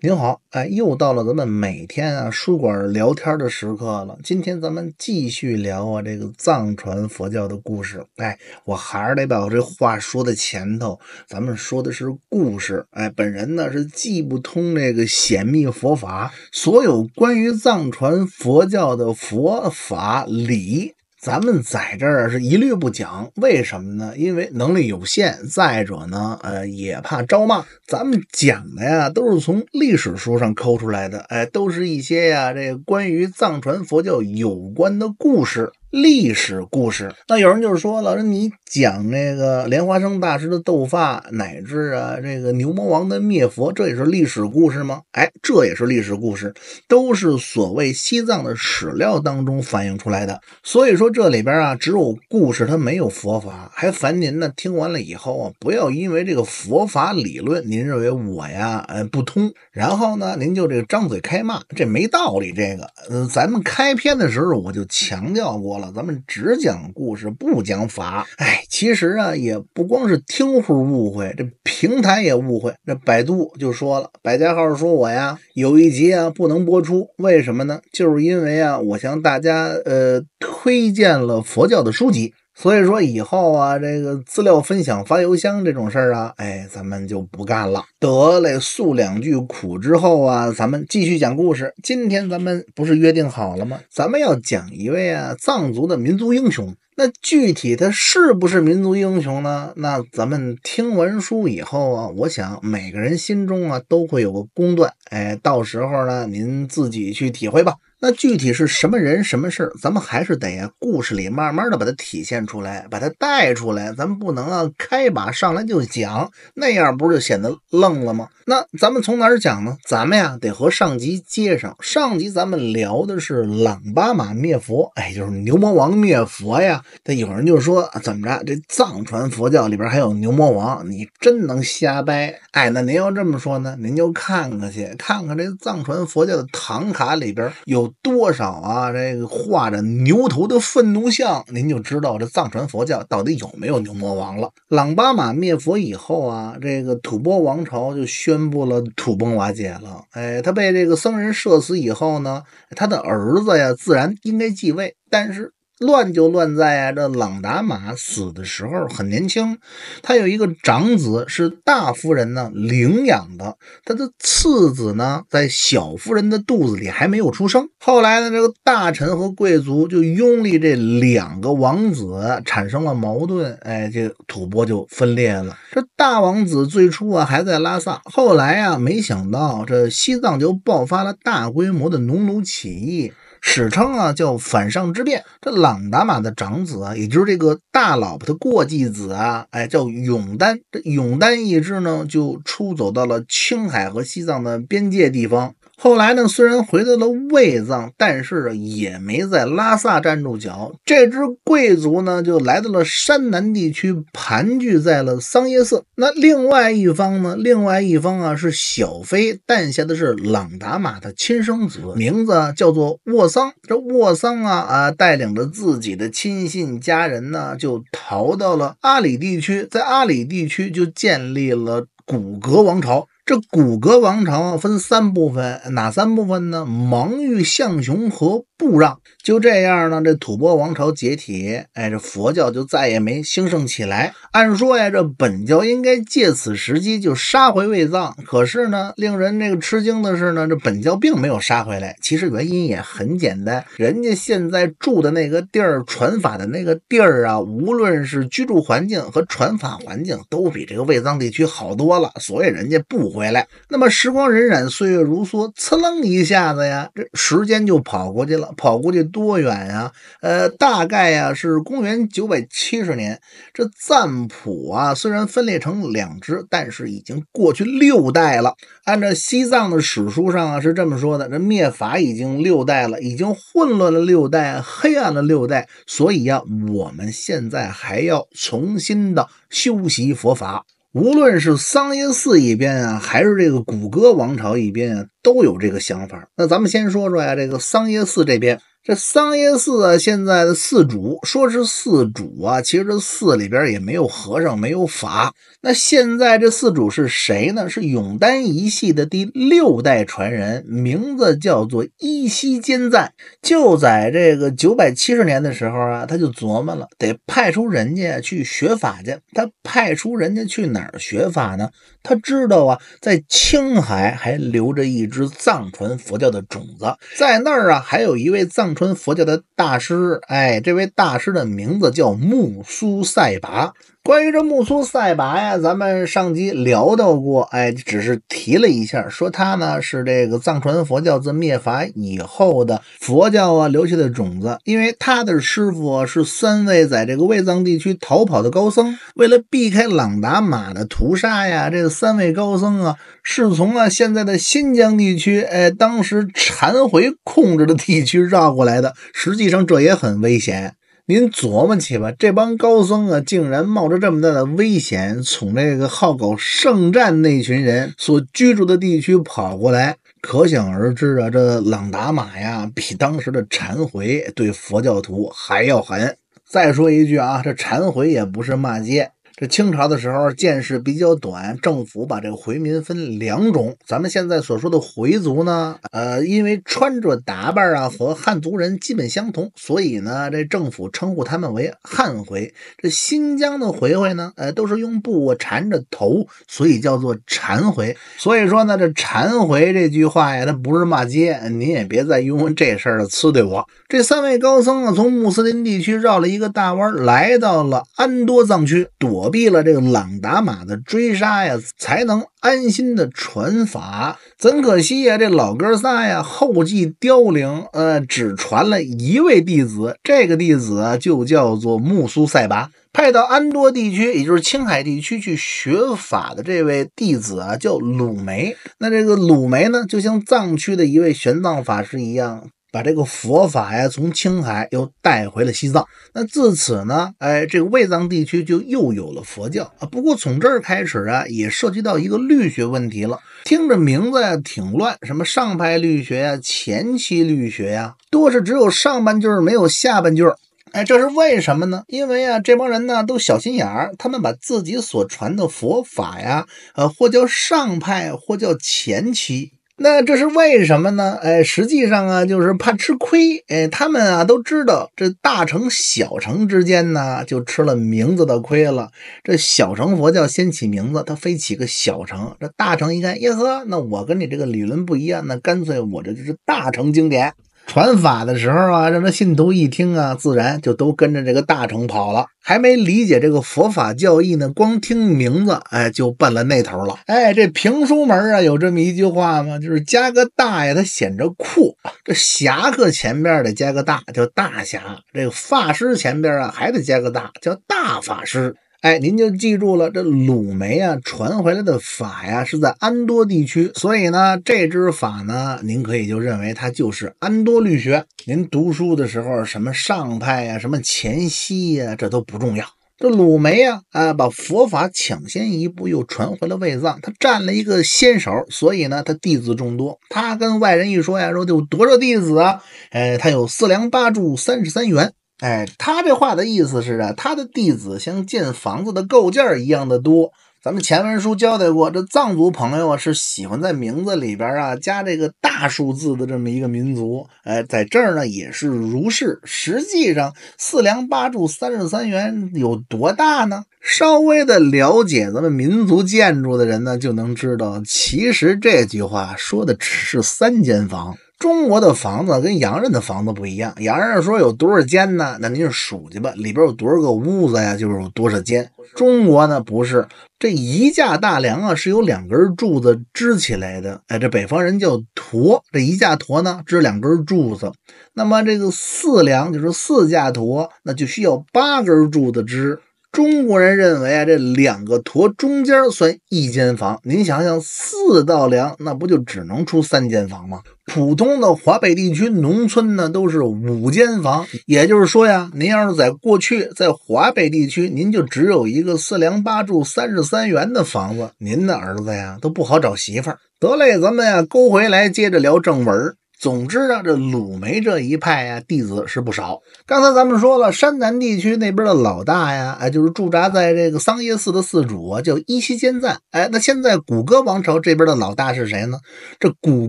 您好，哎，又到了咱们每天啊书馆聊天的时刻了。今天咱们继续聊啊这个藏传佛教的故事。哎，我还是得把我这话说在前头，咱们说的是故事。哎，本人呢是既不通这个显密佛法，所有关于藏传佛教的佛法理。咱们在这儿是一律不讲，为什么呢？因为能力有限，再者呢，呃，也怕招骂。咱们讲的呀，都是从历史书上抠出来的，哎，都是一些呀，这个关于藏传佛教有关的故事。历史故事，那有人就是说，老师，你讲那个莲花生大师的斗法，乃至啊这个牛魔王的灭佛，这也是历史故事吗？哎，这也是历史故事，都是所谓西藏的史料当中反映出来的。所以说这里边啊只有故事，它没有佛法，还烦您呢。听完了以后啊，不要因为这个佛法理论，您认为我呀呃不通，然后呢您就这个张嘴开骂，这没道理。这个，呃，咱们开篇的时候我就强调过了。咱们只讲故事，不讲法。哎，其实啊，也不光是听户误会，这平台也误会。这百度就说了，百家号说我呀有一集啊不能播出，为什么呢？就是因为啊，我向大家呃推荐了佛教的书籍。所以说以后啊，这个资料分享发邮箱这种事儿啊，哎，咱们就不干了。得嘞，诉两句苦之后啊，咱们继续讲故事。今天咱们不是约定好了吗？咱们要讲一位啊，藏族的民族英雄。那具体他是不是民族英雄呢？那咱们听完书以后啊，我想每个人心中啊都会有个公断。哎，到时候呢，您自己去体会吧。那具体是什么人什么事儿，咱们还是得故事里慢慢的把它体现出来，把它带出来。咱们不能啊，开把上来就讲，那样不是就显得愣了吗？那咱们从哪儿讲呢？咱们呀，得和上集接上。上集咱们聊的是朗巴玛灭佛，哎，就是牛魔王灭佛呀。那有人就说，怎么着？这藏传佛教里边还有牛魔王？你真能瞎掰？哎，那您要这么说呢，您就看看去，看看这藏传佛教的唐卡里边有。有多少啊！这个画着牛头的愤怒像，您就知道这藏传佛教到底有没有牛魔王了。朗巴马灭佛以后啊，这个吐蕃王朝就宣布了土崩瓦解了。哎，他被这个僧人射死以后呢，他的儿子呀，自然应该继位，但是。乱就乱在啊，这朗达玛死的时候很年轻，他有一个长子是大夫人呢领养的，他的次子呢在小夫人的肚子里还没有出生。后来呢，这个大臣和贵族就拥立这两个王子，产生了矛盾，哎，这吐蕃就分裂了。这大王子最初啊还在拉萨，后来啊没想到这西藏就爆发了大规模的农奴起义。史称啊，叫反上之变。这朗达玛的长子啊，也就是这个大老婆的过继子啊，哎，叫永丹。这永丹一支呢，就出走到了青海和西藏的边界地方。后来呢，虽然回到了卫藏，但是也没在拉萨站住脚。这支贵族呢，就来到了山南地区，盘踞在了桑耶寺。那另外一方呢，另外一方啊，是小飞诞下的是朗达玛的亲生子，名字叫做沃桑。这沃桑啊啊，带领着自己的亲信家人呢，就逃到了阿里地区，在阿里地区就建立了古格王朝。这古格王朝分三部分，哪三部分呢？忙玉、象雄和。不让就这样呢？这吐蕃王朝解体，哎，这佛教就再也没兴盛起来。按说呀，这本教应该借此时机就杀回卫藏，可是呢，令人这个吃惊的是呢，这本教并没有杀回来。其实原因也很简单，人家现在住的那个地儿、传法的那个地儿啊，无论是居住环境和传法环境，都比这个卫藏地区好多了，所以人家不回来。那么时光荏苒，岁月如梭，呲楞一下子呀，这时间就跑过去了。跑过去多远呀？呃，大概呀是公元九百七十年。这赞普啊，虽然分裂成两支，但是已经过去六代了。按照西藏的史书上啊是这么说的：，这灭法已经六代了，已经混乱了六代，黑暗了六代。所以呀，我们现在还要重新的修习佛法。无论是桑耶寺一边啊，还是这个古格王朝一边啊。都有这个想法，那咱们先说说呀，这个桑耶寺这边，这桑耶寺啊，现在的寺主说是寺主啊，其实寺里边也没有和尚，没有法。那现在这寺主是谁呢？是永丹一系的第六代传人，名字叫做依稀坚赞。就在这个九百七十年的时候啊，他就琢磨了，得派出人家去学法去。他派出人家去哪儿学法呢？他知道啊，在青海还留着一。是藏传佛教的种子，在那儿啊，还有一位藏传佛教的大师，哎，这位大师的名字叫木苏赛拔。关于这木苏赛拔呀，咱们上集聊到过，哎，只是提了一下，说他呢是这个藏传佛教自灭法以后的佛教啊留下的种子，因为他的师傅啊、是三位在这个卫藏地区逃跑的高僧，为了避开朗达玛的屠杀呀，这三位高僧啊是从啊现在的新疆地区，哎，当时禅回控制的地区绕过来的，实际上这也很危险。您琢磨去吧，这帮高僧啊，竟然冒着这么大的危险，从这个好狗圣战那群人所居住的地区跑过来，可想而知啊。这朗达玛呀，比当时的禅回对佛教徒还要狠。再说一句啊，这禅回也不是骂街。这清朝的时候，见识比较短，政府把这个回民分两种。咱们现在所说的回族呢，呃，因为穿着打扮啊和汉族人基本相同，所以呢，这政府称呼他们为汉回。这新疆的回回呢，呃，都是用布缠着头，所以叫做缠回。所以说呢，这缠回这句话呀，它不是骂街，您也别再因为这事儿了刺对我。这三位高僧啊，从穆斯林地区绕了一个大弯，来到了安多藏区躲。躲避了这个朗达玛的追杀呀，才能安心的传法。怎可惜呀，这老哥仨呀后继凋零，呃，只传了一位弟子。这个弟子就叫做木苏塞拔。派到安多地区，也就是青海地区去学法的这位弟子啊，叫鲁梅。那这个鲁梅呢，就像藏区的一位玄奘法师一样。把这个佛法呀从青海又带回了西藏，那自此呢，哎，这个卫藏地区就又有了佛教啊。不过从这儿开始啊，也涉及到一个律学问题了。听着名字呀挺乱，什么上派律学呀、前期律学呀，多是只有上半句儿没有下半句儿。哎，这是为什么呢？因为啊，这帮人呢都小心眼儿，他们把自己所传的佛法呀，呃，或叫上派，或叫前期。那这是为什么呢？哎，实际上啊，就是怕吃亏。哎，他们啊都知道，这大乘小乘之间呢，就吃了名字的亏了。这小乘佛教先起名字，他非起个小乘。这大乘一看，耶呵，那我跟你这个理论不一样，那干脆我这就是大乘经典。传法的时候啊，让他信徒一听啊，自然就都跟着这个大成跑了。还没理解这个佛法教义呢，光听名字，哎，就奔了那头了。哎，这评书门啊，有这么一句话吗？就是加个大呀，它显着酷。这侠客前边得加个大，叫大侠。这个法师前边啊，还得加个大，叫大法师。哎，您就记住了，这鲁梅啊传回来的法呀是在安多地区，所以呢，这支法呢，您可以就认为它就是安多律学。您读书的时候，什么上派呀，什么前夕呀，这都不重要。这鲁梅呀，啊，把佛法抢先一步又传回了卫藏，他占了一个先手，所以呢，他弟子众多。他跟外人一说呀，说就多少弟子啊，呃，他有四梁八柱三十三员。哎，他这话的意思是啊，他的弟子像建房子的构件一样的多。咱们前文书交代过，这藏族朋友啊是喜欢在名字里边啊加这个大数字的这么一个民族。哎，在这儿呢也是如是。实际上，四梁八柱三十三元有多大呢？稍微的了解咱们民族建筑的人呢，就能知道，其实这句话说的只是三间房。中国的房子跟洋人的房子不一样。洋人说有多少间呢？那您就数去吧，里边有多少个屋子呀，就是多少间。中国呢不是，这一架大梁啊是由两根柱子支起来的。哎，这北方人叫驼，这一架驼呢支两根柱子。那么这个四梁就是四架驼，那就需要八根柱子支。中国人认为啊，这两个驼中间算一间房。您想想，四道梁那不就只能出三间房吗？普通的华北地区农村呢，都是五间房，也就是说呀，您要是在过去在华北地区，您就只有一个四梁八柱三十三元的房子，您的儿子呀都不好找媳妇儿。得嘞，咱们呀勾回来接着聊正文。总之啊，这鲁梅这一派呀，弟子是不少。刚才咱们说了，山南地区那边的老大呀，哎，就是驻扎在这个桑耶寺的寺主，啊、叫伊西坚赞。哎，那现在古格王朝这边的老大是谁呢？这古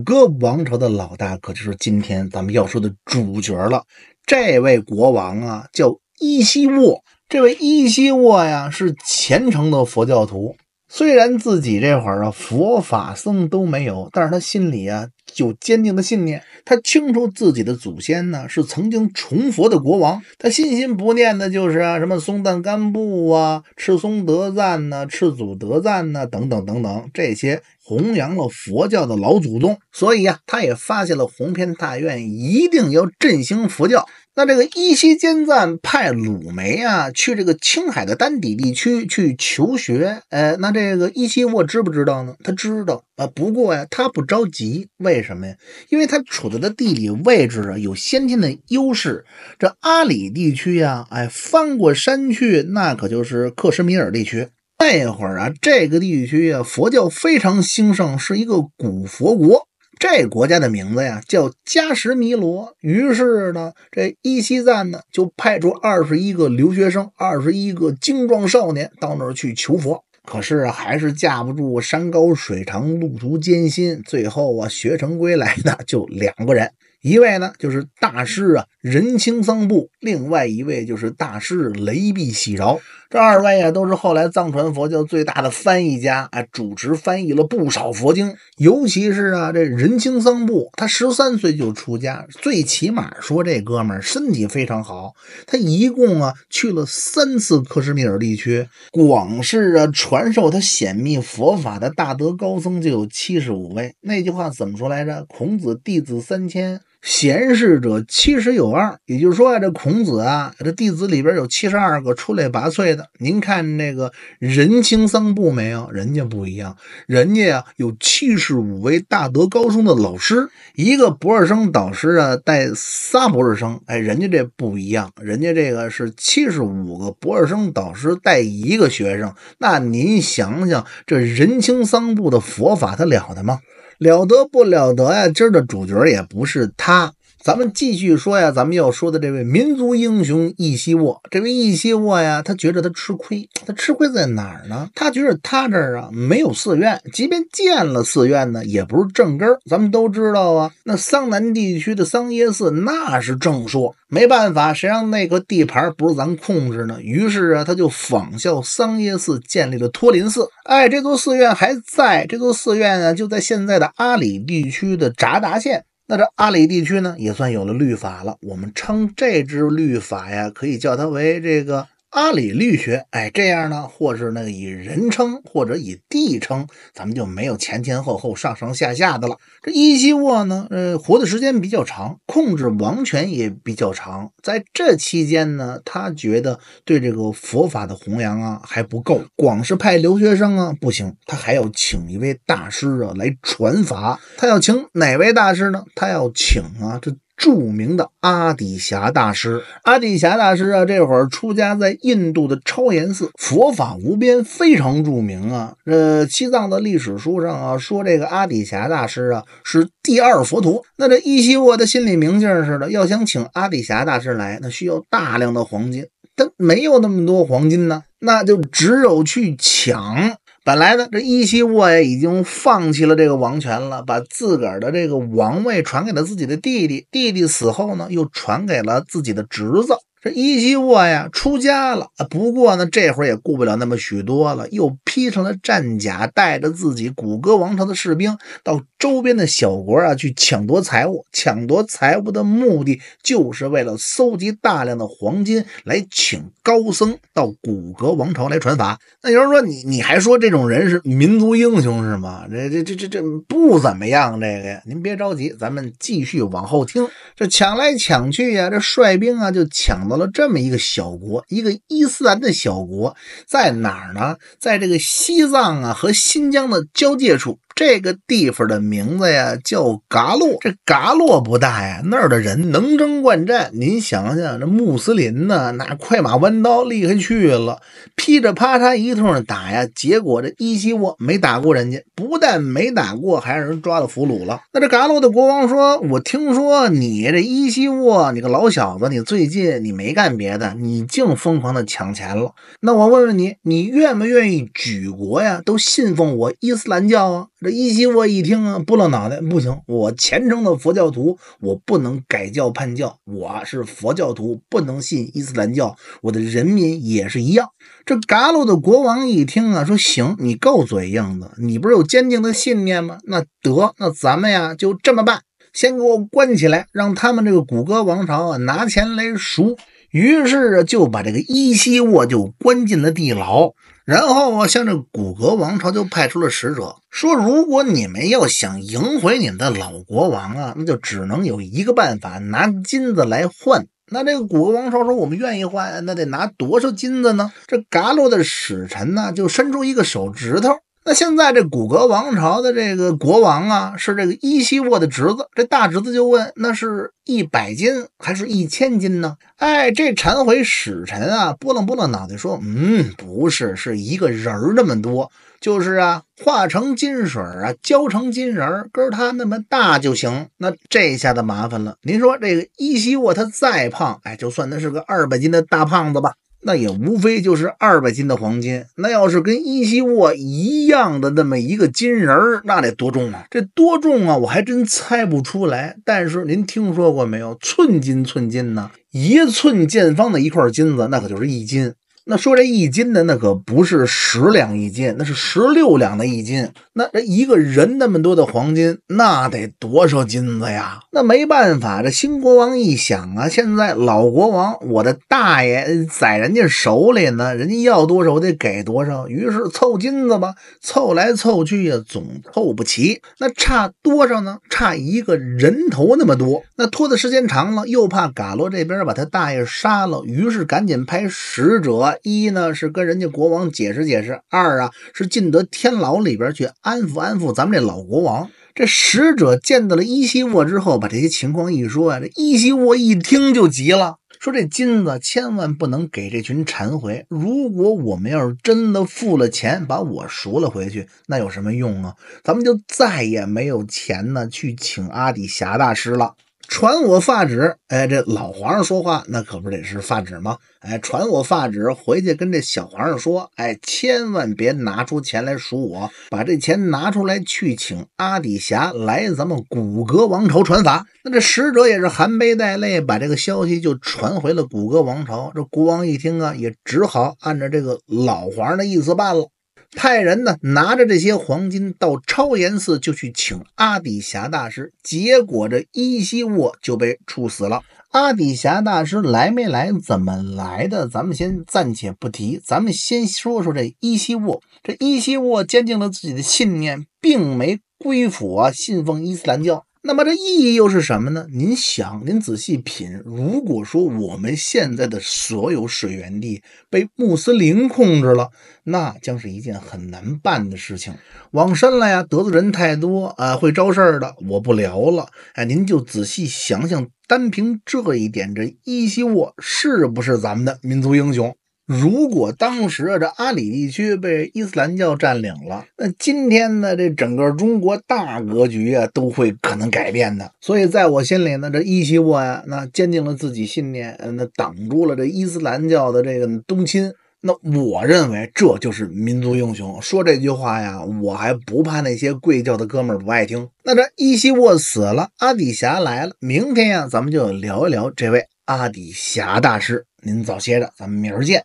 格王朝的老大可就是今天咱们要说的主角了。这位国王啊，叫伊西沃。这位伊西沃呀，是虔诚的佛教徒。虽然自己这会儿啊佛法僧都没有，但是他心里啊有坚定的信念。他清楚自己的祖先呢是曾经崇佛的国王，他信心不念的就是啊什么松赞干布啊、赤松德赞呐、赤祖德赞呐等等等等这些弘扬了佛教的老祖宗。所以呀，他也发现了鸿篇大愿，一定要振兴佛教。那这个伊西坚赞派鲁梅啊，去这个青海的丹底地区去求学。呃，那这个伊西我知不知道呢？他知道啊，不过呀，他不着急。为什么呀？因为他处在的地理位置啊，有先天的优势。这阿里地区呀，哎，翻过山去那可就是克什米尔地区。那会儿啊，这个地区啊，佛教非常兴盛，是一个古佛国。这国家的名字呀，叫加什弥罗。于是呢，这伊西赞呢就派出二十一个留学生，二十一个精壮少年到那儿去求佛。可是还是架不住山高水长，路途艰辛。最后啊，学成归来的就两个人，一位呢就是大师啊。仁青桑布，另外一位就是大师雷碧喜饶，这二位呀都是后来藏传佛教最大的翻译家啊，主持翻译了不少佛经，尤其是啊这仁青桑布，他十三岁就出家，最起码说这哥们儿身体非常好，他一共啊去了三次克什米尔地区，广世啊传授他显密佛法的大德高僧就有七十五位，那句话怎么说来着？孔子弟子三千。贤士者七十有二，也就是说啊，这孔子啊，这弟子里边有七十二个出类拔萃的。您看那个人清桑布没有？人家不一样，人家啊有七十五位大德高僧的老师，一个博士生导师啊带仨博士生，哎，人家这不一样，人家这个是七十五个博士生导师带一个学生。那您想想，这人清桑布的佛法他了得吗？了得不了得呀！今儿的主角也不是他。咱们继续说呀，咱们要说的这位民族英雄易西沃，这位易西沃呀，他觉着他吃亏，他吃亏在哪儿呢？他觉得他这儿啊没有寺院，即便建了寺院呢，也不是正根儿。咱们都知道啊，那桑南地区的桑耶寺那是正说，没办法，谁让那个地盘不是咱控制呢？于是啊，他就仿效桑耶寺建立了托林寺。哎，这座寺院还在，这座寺院啊就在现在的阿里地区的札达县。那这阿里地区呢，也算有了律法了。我们称这支律法呀，可以叫它为这个。阿里律学，哎，这样呢，或是那个以人称或者以地称，咱们就没有前前后后、上上下下的了。这伊西沃呢，呃，活的时间比较长，控制王权也比较长。在这期间呢，他觉得对这个佛法的弘扬啊还不够，光是派留学生啊不行，他还要请一位大师啊来传法。他要请哪位大师呢？他要请啊，这。著名的阿底峡大师，阿底峡大师啊，这会儿出家在印度的超岩寺，佛法无边，非常著名啊。呃，西藏的历史书上啊，说这个阿底峡大师啊是第二佛陀。那这依西沃的心里明镜似的，要想请阿底峡大师来，那需要大量的黄金，他没有那么多黄金呢，那就只有去抢。本来呢，这伊西沃也已经放弃了这个王权了，把自个儿的这个王位传给了自己的弟弟，弟弟死后呢，又传给了自己的侄子。伊吉沃呀，出家了。不过呢，这会儿也顾不了那么许多了，又披上了战甲，带着自己古格王朝的士兵到周边的小国啊去抢夺财物。抢夺财物的目的，就是为了搜集大量的黄金，来请高僧到古格王朝来传法。那有人说你，你还说这种人是民族英雄是吗？这这这这这不怎么样，这个呀，您别着急，咱们继续往后听。这抢来抢去呀，这率兵啊就抢到。了这么一个小国，一个伊斯兰的小国，在哪儿呢？在这个西藏啊和新疆的交界处。这个地方的名字呀叫噶洛，这噶洛不大呀，那儿的人能征惯战。您想想，这穆斯林呢，那快马弯刀厉害去了，劈着啪嚓一通打呀，结果这伊西沃没打过人家，不但没打过，还让人抓了俘虏了。那这噶洛的国王说：“我听说你这伊西沃，你个老小子，你最近你没干别的，你净疯狂的抢钱了。那我问问你，你愿不愿意举国呀都信奉我伊斯兰教啊？”这伊西沃一听啊，不露脑袋，不行！我虔诚的佛教徒，我不能改教叛教。我是佛教徒，不能信伊斯兰教。我的人民也是一样。这嘎鲁的国王一听啊，说行，你够嘴硬的，你不是有坚定的信念吗？那得，那咱们呀就这么办，先给我关起来，让他们这个古哥王朝啊拿钱来赎。于是啊，就把这个伊西沃就关进了地牢，然后啊，向这古格王朝就派出了使者，说：如果你们要想赢回你们的老国王啊，那就只能有一个办法，拿金子来换。那这个古格王朝说我们愿意换，那得拿多少金子呢？这噶洛的使臣呢，就伸出一个手指头。那现在这古格王朝的这个国王啊，是这个伊西沃的侄子。这大侄子就问：“那是一百斤还是一千斤呢？”哎，这忏悔使臣啊，拨楞拨楞脑袋说：“嗯，不是，是一个人儿那么多，就是啊，化成金水啊，浇成金人儿，跟他那么大就行。”那这下子麻烦了。您说这个伊西沃他再胖，哎，就算他是个二百斤的大胖子吧。那也无非就是二百斤的黄金，那要是跟伊西沃一样的那么一个金人儿，那得多重啊？这多重啊？我还真猜不出来。但是您听说过没有？寸金寸金呢，一寸见方的一块金子，那可就是一斤。那说这一斤的，那可不是十两一斤，那是十六两的一斤。那这一个人那么多的黄金，那得多少金子呀？那没办法，这新国王一想啊，现在老国王我的大爷在人家手里呢，人家要多少我得给多少。于是凑金子吧，凑来凑去也总凑不齐。那差多少呢？差一个人头那么多。那拖的时间长了，又怕嘎罗这边把他大爷杀了，于是赶紧派使者，一呢是跟人家国王解释解释，二啊是进得天牢里边去。安抚安抚咱们这老国王。这使者见到了伊西沃之后，把这些情况一说啊，这伊西沃一听就急了，说：“这金子千万不能给这群馋回。如果我们要是真的付了钱把我赎了回去，那有什么用啊？咱们就再也没有钱呢去请阿底峡大师了。”传我发旨！哎，这老皇上说话，那可不得是发旨吗？哎，传我发旨，回去跟这小皇上说，哎，千万别拿出钱来赎我，把这钱拿出来去请阿底霞来咱们古格王朝传法。那这使者也是含悲带泪，把这个消息就传回了古格王朝。这国王一听啊，也只好按照这个老皇的意思办了。派人呢拿着这些黄金到超岩寺就去请阿底峡大师，结果这伊西沃就被处死了。阿底峡大师来没来？怎么来的？咱们先暂且不提。咱们先说说这伊西沃。这伊西沃坚定了自己的信念，并没归佛，信奉伊斯兰教。那么这意义又是什么呢？您想，您仔细品。如果说我们现在的所有水源地被穆斯林控制了，那将是一件很难办的事情。往深了呀，得罪人太多啊，会招事儿的。我不聊了，哎，您就仔细想想，单凭这一点，这伊西沃是不是咱们的民族英雄？如果当时啊，这阿里地区被伊斯兰教占领了，那今天呢这整个中国大格局啊都会可能改变的。所以在我心里呢，这伊西沃呀，那坚定了自己信念，那挡住了这伊斯兰教的这个东侵。那我认为这就是民族英雄。说这句话呀，我还不怕那些贵教的哥们儿不爱听。那这伊西沃死了，阿底峡来了。明天呀，咱们就聊一聊这位阿底峡大师。您早歇着，咱们明儿见。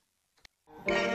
you